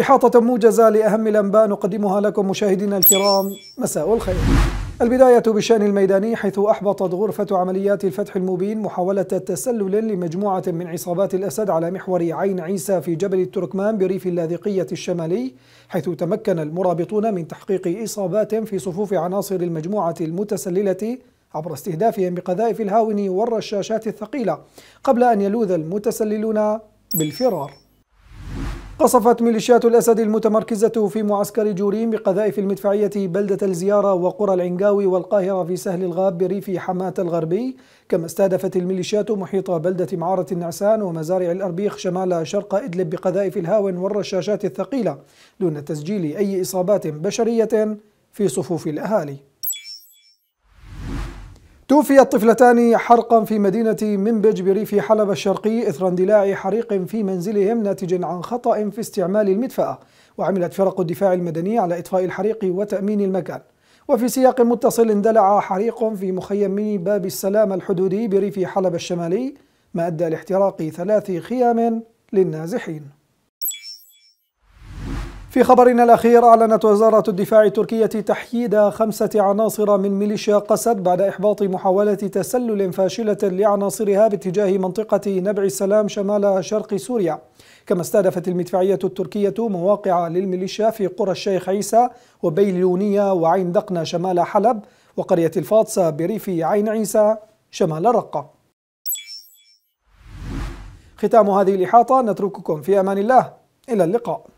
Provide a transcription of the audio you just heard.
إحاطة موجزة لأهم الأنباء نقدمها لكم مشاهدينا الكرام مساء الخير البداية بالشأن الميداني حيث أحبطت غرفة عمليات الفتح المبين محاولة تسلل لمجموعة من عصابات الأسد على محور عين عيسى في جبل التركمان بريف اللاذقية الشمالي حيث تمكن المرابطون من تحقيق إصابات في صفوف عناصر المجموعة المتسللة عبر استهدافهم بقذائف الهاون والرشاشات الثقيلة قبل أن يلوذ المتسللون بالفرار قصفت ميليشيات الأسد المتمركزة في معسكر جوريم بقذائف المدفعية بلدة الزيارة وقرى العنقاوي والقاهرة في سهل الغاب بريف حماة الغربي كما استهدفت الميليشيات محيط بلدة معارة النعسان ومزارع الأربيخ شمال شرق إدلب بقذائف الهاون والرشاشات الثقيلة دون تسجيل أي إصابات بشرية في صفوف الأهالي توفي الطفلتان حرقا في مدينة منبج بريف حلب الشرقي إثر اندلاع حريق في منزلهم ناتج عن خطأ في استعمال المدفأة وعملت فرق الدفاع المدني على إطفاء الحريق وتأمين المكان وفي سياق متصل اندلع حريق في مخيم باب السلام الحدودي بريف حلب الشمالي ما أدى لاحتراق ثلاث خيام للنازحين في خبرنا الأخير أعلنت وزارة الدفاع التركية تحييد خمسة عناصر من ميليشيا قسد بعد إحباط محاولة تسلل فاشلة لعناصرها باتجاه منطقة نبع السلام شمال شرق سوريا كما استهدفت المدفعية التركية مواقع للميليشيا في قرى الشيخ عيسى وبيليونية وعين دقنة شمال حلب وقرية الفاطسة بريف عين عيسى شمال رقة ختام هذه الإحاطة نترككم في أمان الله إلى اللقاء